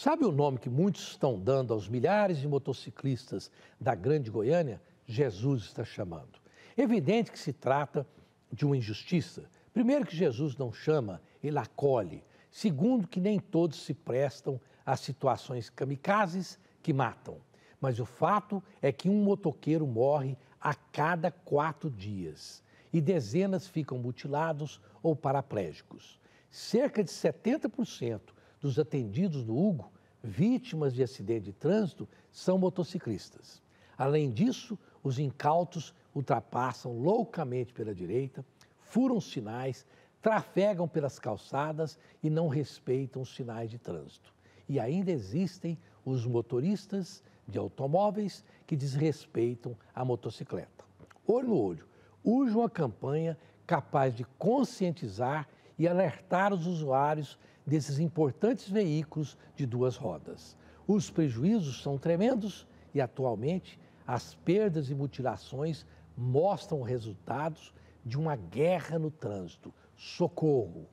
Sabe o nome que muitos estão dando aos milhares de motociclistas da Grande Goiânia? Jesus está chamando. Evidente que se trata de uma injustiça. Primeiro, que Jesus não chama, ele acolhe. Segundo, que nem todos se prestam a situações kamikazes que matam. Mas o fato é que um motoqueiro morre a cada quatro dias e dezenas ficam mutilados ou paraplégicos. Cerca de 70% dos atendidos no Hugo, vítimas de acidente de trânsito, são motociclistas. Além disso, os incautos ultrapassam loucamente pela direita, furam sinais, trafegam pelas calçadas e não respeitam os sinais de trânsito. E ainda existem os motoristas de automóveis que desrespeitam a motocicleta. Olho no olho, urge uma campanha capaz de conscientizar e alertar os usuários desses importantes veículos de duas rodas. Os prejuízos são tremendos e, atualmente, as perdas e mutilações mostram resultados de uma guerra no trânsito. Socorro!